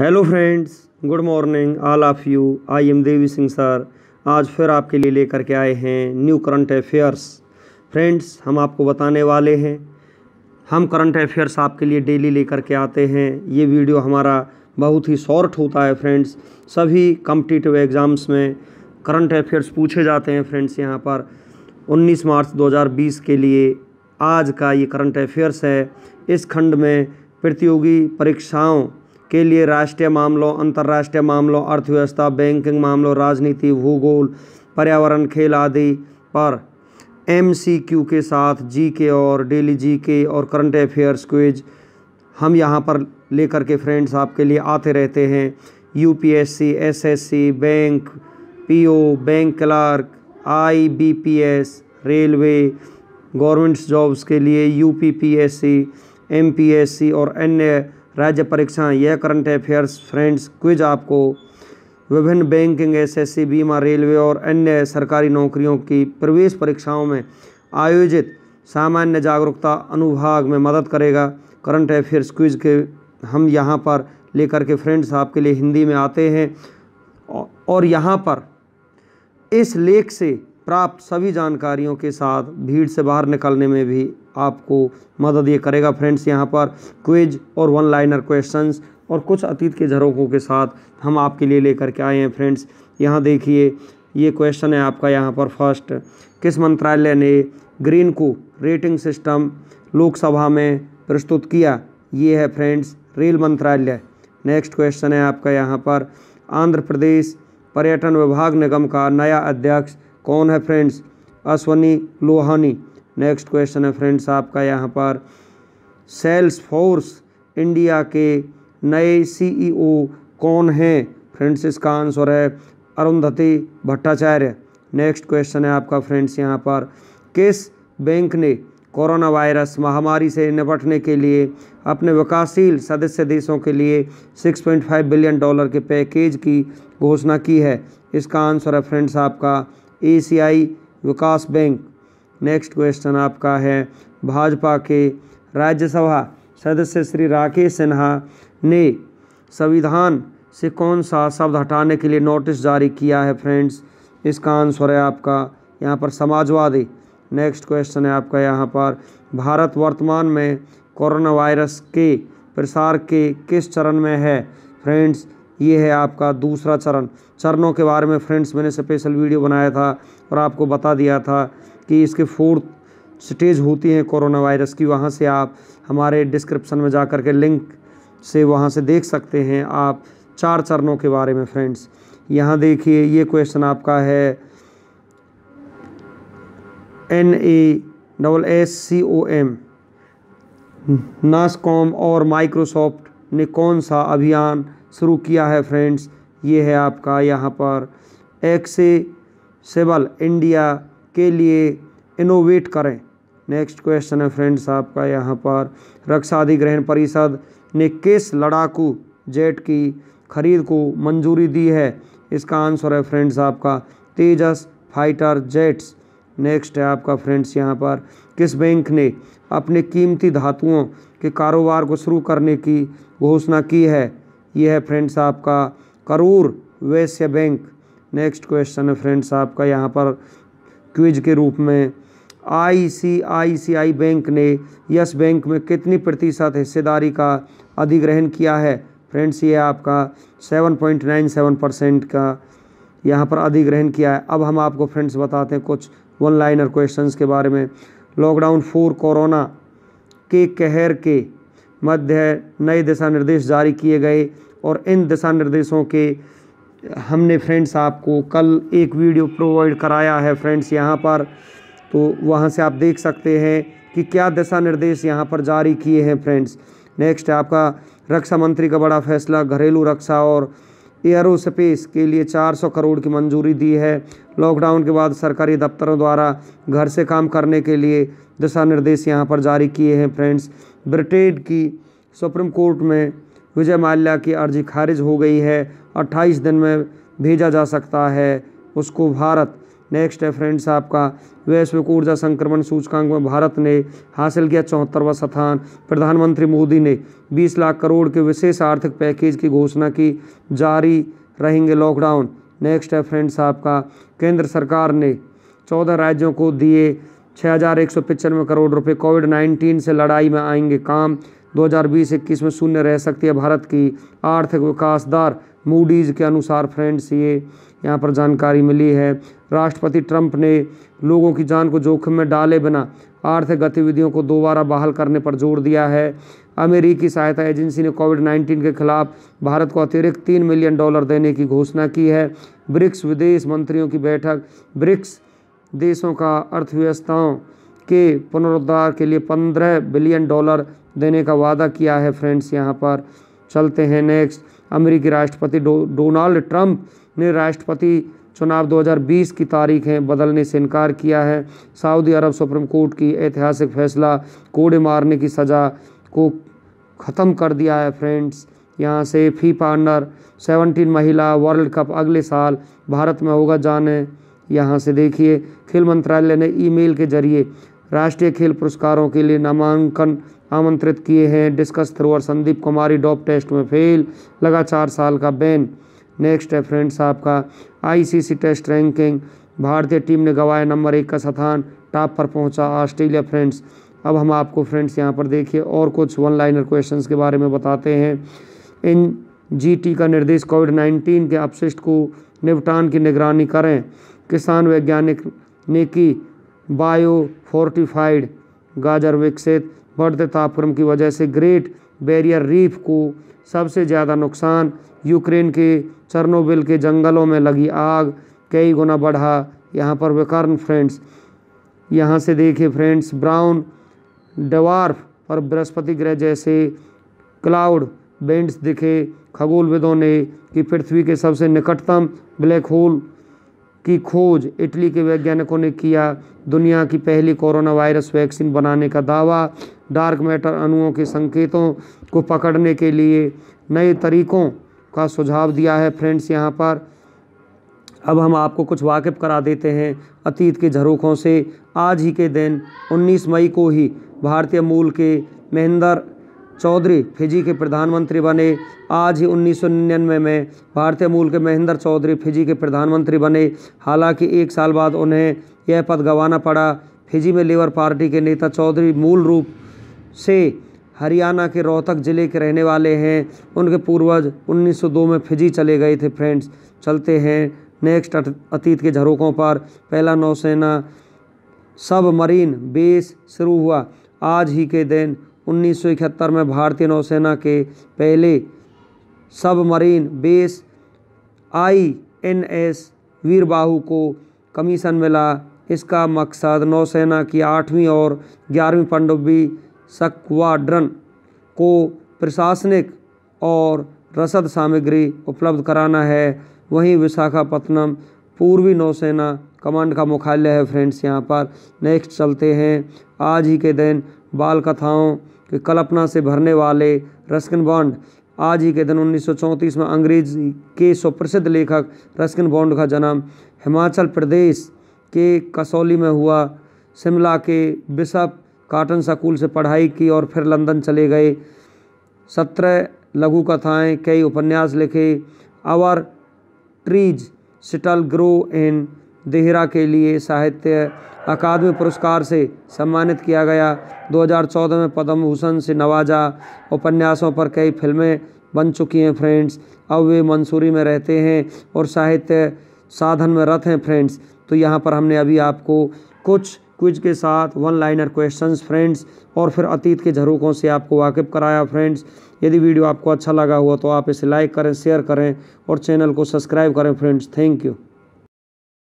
hello friends good morning all of you I am Devi Singh sir आज फिर आपके लिए लेकर के आए हैं न्यू करंट अफेयर्स फ्रेंड्स हम आपको बताने वाले हैं हम करंट अफेयर्स आपके लिए डेली लेकर के आते हैं ये वीडियो हमारा बहुत ही शॉर्ट होता है फ्रेंड्स सभी कम्पिटिटिव एग्ज़ाम्स में करंट अफेयर्स पूछे जाते हैं फ्रेंड्स यहाँ पर उन्नीस मार्च दो के लिए आज का ये करंट अफेयर्स है इस खंड में प्रतियोगी परीक्षाओं के लिए राष्ट्रीय मामलों अंतर्राष्ट्रीय मामलों अर्थव्यवस्था बैंकिंग मामलों राजनीति भूगोल पर्यावरण खेल आदि पर एम सी क्यू के साथ जी के और डेली जी के और करंट अफेयर्स क्विज हम यहाँ पर लेकर के फ्रेंड्स आपके लिए आते रहते हैं U P S C S S C bank P O bank clerk I B P S railway governments jobs के लिए U P P S C M P S C और अन्य राज्य परीक्षा यह करंट अफेयर्स फ्रेंड्स क्विज आपको विभिन्न banking SSC बीमा रेलवे और अन्य सरकारी नौकरियों की प्रवेश परीक्षाओं में आयोजित सामान्य जागरूकता अनुभाग में मदद करेगा करंट अफेयर्स क्विज के हम यहाँ पर लेकर के फ्रेंड्स आपके लिए हिंदी में आते हैं और यहाँ पर इस लेख से प्राप्त सभी जानकारियों के साथ भीड़ से बाहर निकलने में भी आपको मदद ये करेगा फ्रेंड्स यहाँ पर क्विज और वन लाइनर क्वेश्चंस और कुछ अतीत के झरोकों के साथ हम आपके लिए लेकर के आए हैं फ्रेंड्स यहाँ देखिए ये क्वेश्चन है आपका यहाँ पर फर्स्ट किस मंत्रालय ने ग्रीन को रेटिंग सिस्टम लोकसभा में प्रस्तुत किया ये है फ्रेंड्स रेल मंत्रालय नेक्स्ट क्वेश्चन है आपका यहाँ पर आंध्र प्रदेश पर्यटन विभाग निगम का नया अध्यक्ष कौन है friends Ashwani Lohani next question है फ्रेंड्स आपका यहाँ पर सेल्स फोर्स इंडिया के नए सीईओ e कौन हैं फ्रेंड्स इसका आंसर है अरुंधति भट्टाचार्य नेक्स्ट क्वेश्चन है आपका फ्रेंड्स यहाँ पर किस बैंक ने कोरोना वायरस महामारी से निपटने के लिए अपने विकासशील सदस्य देशों के लिए 6.5 बिलियन डॉलर के पैकेज की घोषणा की है इसका आंसर है फ्रेंड्स आपका एशियाई विकास बैंक नेक्स्ट क्वेश्चन आपका है भाजपा के राज्यसभा सदस्य श्री राकेश सिन्हा ने संविधान से कौन सा शब्द हटाने के लिए नोटिस जारी किया है फ्रेंड्स इसका आंसर है आपका यहाँ पर समाजवादी नेक्स्ट क्वेश्चन है आपका यहाँ पर भारत वर्तमान में कोरोना वायरस के प्रसार के किस चरण में है फ्रेंड्स ये है आपका दूसरा चरण चरणों के बारे में फ्रेंड्स मैंने स्पेशल वीडियो बनाया था और आपको बता दिया था कि इसके फोर्थ स्टेज होती है कोरोना वायरस की वहाँ से आप हमारे डिस्क्रिप्शन में जा कर के लिंक से वहाँ से देख सकते हैं आप चार चरणों के बारे में फ्रेंड्स यहाँ देखिए ये क्वेश्चन आपका है N A double S C O M NASSCOM और माइक्रोसॉफ्ट ने कौन सा अभियान शुरू किया है फ्रेंड्स ये है आपका यहाँ पर एक्सेबल इंडिया के लिए इनोवेट करें नेक्स्ट क्वेश्चन है फ्रेंड्स आपका यहाँ पर रक्षा अधिग्रहण परिषद ने किस लड़ाकू जेट की खरीद को मंजूरी दी है इसका आंसर है फ्रेंड्स आपका तेजस फाइटर जेट्स नेक्स्ट है आपका फ्रेंड्स यहाँ पर किस बैंक ने अपने कीमती धातुओं के कारोबार को शुरू करने की घोषणा की है यह है फ्रेंड्स आपका Karur Vysya bank next question है फ्रेंड्स आपका यहाँ पर क्विज के रूप में आईसीआईसीआई बैंक ने यस बैंक में कितनी प्रतिशत हिस्सेदारी का अधिग्रहण किया है फ्रेंड्स ये आपका 7.97 परसेंट का यहाँ पर अधिग्रहण किया है अब हम आपको फ्रेंड्स बताते हैं कुछ वन लाइनर क्वेश्चंस के बारे में लॉकडाउन फोर कोरोना के कहर के मध्य नए दिशा निर्देश जारी किए गए और इन दिशा निर्देशों के हमने फ्रेंड्स आपको कल एक वीडियो प्रोवाइड कराया है फ्रेंड्स यहाँ पर तो वहाँ से आप देख सकते हैं कि क्या दिशा निर्देश यहाँ पर जारी किए हैं फ्रेंड्स नेक्स्ट आपका रक्षा मंत्री का बड़ा फैसला घरेलू रक्षा और एयरोस्पेस के लिए 400 करोड़ की मंजूरी दी है लॉकडाउन के बाद सरकारी दफ्तरों द्वारा घर से काम करने के लिए दिशा निर्देश यहाँ पर जारी किए हैं फ्रेंड्स ब्रिटेन की सुप्रीम कोर्ट में विजय माल्या की अर्जी खारिज हो गई है अट्ठाईस दिन में भेजा जा सकता है उसको भारत नेक्स्ट है फ्रेंड्स आपका वैश्विक ऊर्जा संक्रमण सूचकांक में भारत ने हासिल किया चौहत्तरवा स्थान प्रधानमंत्री मोदी ने 20 लाख करोड़ के विशेष आर्थिक पैकेज की घोषणा की जारी रहेंगे लॉकडाउन नेक्स्ट है फ्रेंड्स आपका केंद्र सरकार ने चौदह राज्यों को दिए छः हज़ार एक सौ करोड़ रुपये कोविड नाइन्टीन से लड़ाई में आएंगे काम 2020 हज़ार में शून्य रह सकती है भारत की आर्थिक विकास दर मूडीज़ के अनुसार फ्रेंड्स ये यहाँ पर जानकारी मिली है राष्ट्रपति ट्रंप ने लोगों की जान को जोखिम में डाले बिना आर्थिक गतिविधियों को दोबारा बहाल करने पर जोर दिया है अमेरिकी सहायता एजेंसी ने कोविड 19 के खिलाफ भारत को अतिरिक्त तीन मिलियन डॉलर देने की घोषणा की है ब्रिक्स विदेश मंत्रियों की बैठक ब्रिक्स देशों का अर्थव्यवस्थाओं के पुनरुद्धार के लिए पंद्रह बिलियन डॉलर देने का वादा किया है फ्रेंड्स यहाँ पर चलते हैं नेक्स्ट अमेरिकी राष्ट्रपति डो, डोनाल्ड ट्रंप ने राष्ट्रपति चुनाव 2020 की तारीख है बदलने से इनकार किया है सऊदी अरब सुप्रीम कोर्ट की ऐतिहासिक फैसला कोड़े मारने की सज़ा को ख़त्म कर दिया है फ्रेंड्स यहाँ से फी पार्नर सेवनटीन महिला वर्ल्ड कप अगले साल भारत में होगा जाने यहाँ से देखिए खेल मंत्रालय ने ईमेल के जरिए राष्ट्रीय खेल पुरस्कारों के लिए नामांकन आमंत्रित किए हैं डिस्कस थ्रो और संदीप कुमारी डॉप टेस्ट में फेल लगा चार साल का बैन नेक्स्ट है फ्रेंड्स आपका आईसीसी टेस्ट रैंकिंग भारतीय टीम ने गवाया नंबर एक का स्थान टॉप पर पहुंचा ऑस्ट्रेलिया फ्रेंड्स अब हम आपको फ्रेंड्स यहाँ पर देखिए और कुछ वन लाइनर क्वेश्चंस के बारे में बताते हैं इन जीटी का निर्देश कोविड नाइन्टीन के अपशिष्ट को निपटान की निगरानी करें किसान वैज्ञानिक ने की बायो फोर्टिफाइड गाजर विकसित बढ़ते तापक्रम की वजह से ग्रेट बैरियर रीफ को सबसे ज़्यादा नुकसान यूक्रेन के चरनोबिल के जंगलों में लगी आग कई गुना बढ़ा यहाँ पर विकर्ण फ्रेंड्स यहाँ से देखे फ्रेंड्स ब्राउन डवार्फ और बृहस्पति ग्रह जैसे क्लाउड बेंड्स दिखे खगोलविदों ने कि पृथ्वी के सबसे निकटतम ब्लैक होल की खोज इटली के वैज्ञानिकों ने किया दुनिया की पहली कोरोना वायरस वैक्सीन बनाने का दावा डार्क मैटर अणुओं के संकेतों को पकड़ने के लिए नए तरीकों का सुझाव दिया है फ्रेंड्स यहाँ पर अब हम आपको कुछ वाकिफ़ करा देते हैं अतीत के झरोखों से आज ही के दिन 19 मई को ही भारतीय मूल के महेंद्र चौधरी फिजी के प्रधानमंत्री बने आज ही उन्नीस में, में भारतीय मूल के महेंद्र चौधरी फिजी के प्रधानमंत्री बने हालांकि एक साल बाद उन्हें यह पद गंवाना पड़ा फिजी में लेबर पार्टी के नेता चौधरी मूल रूप से हरियाणा के रोहतक ज़िले के रहने वाले हैं उनके पूर्वज 1902 में फिजी चले गए थे फ्रेंड्स चलते हैं नेक्स्ट अतीत के झरोकों पर पहला नौसेना सब मरीन बेस शुरू हुआ आज ही के दिन उन्नीस में भारतीय नौसेना के पहले submarine base I N S Virbahu को कमीशन मिला इसका मकसद नौसेना की आठवीं और ग्यारहवीं पनडुब्बी सक्वाड्रन को प्रशासनिक और रसद सामग्री उपलब्ध कराना है वहीं विशाखापत्तनम पूर्वी नौसेना कमांड का मुख्यालय है फ्रेंड्स यहाँ पर नेक्स्ट चलते हैं आज ही के दिन बाल कथाओं के कल्पना से भरने वाले रस्किन बॉन्ड आज ही के दिन 1934 में अंग्रेज के सुप्रसिद्ध लेखक रस्किन बॉन्ड का जन्म हिमाचल प्रदेश के कसौली में हुआ शिमला के बिशप काटन स्कूल से पढ़ाई की और फिर लंदन चले गए सत्रह लघु कथाएँ कई उपन्यास लिखे our trees still grow and Dehra के लिए साहित्य अकादमी पुरस्कार से सम्मानित किया गया 2014 में पद्म भूषण से नवाजा उपन्यासों पर कई फिल्में बन चुकी हैं फ्रेंड्स अब वे मंसूरी में रहते हैं और साहित्य साधन में रथ हैं फ्रेंड्स तो यहाँ पर हमने अभी आपको कुछ क्विज के साथ वन लाइनर क्वेश्चंस फ्रेंड्स और फिर अतीत के झरोकों से आपको वाकिफ़ कराया फ्रेंड्स यदि वीडियो आपको अच्छा लगा हुआ तो आप इसे लाइक करें शेयर करें और चैनल को सब्सक्राइब करें फ्रेंड्स थैंक यू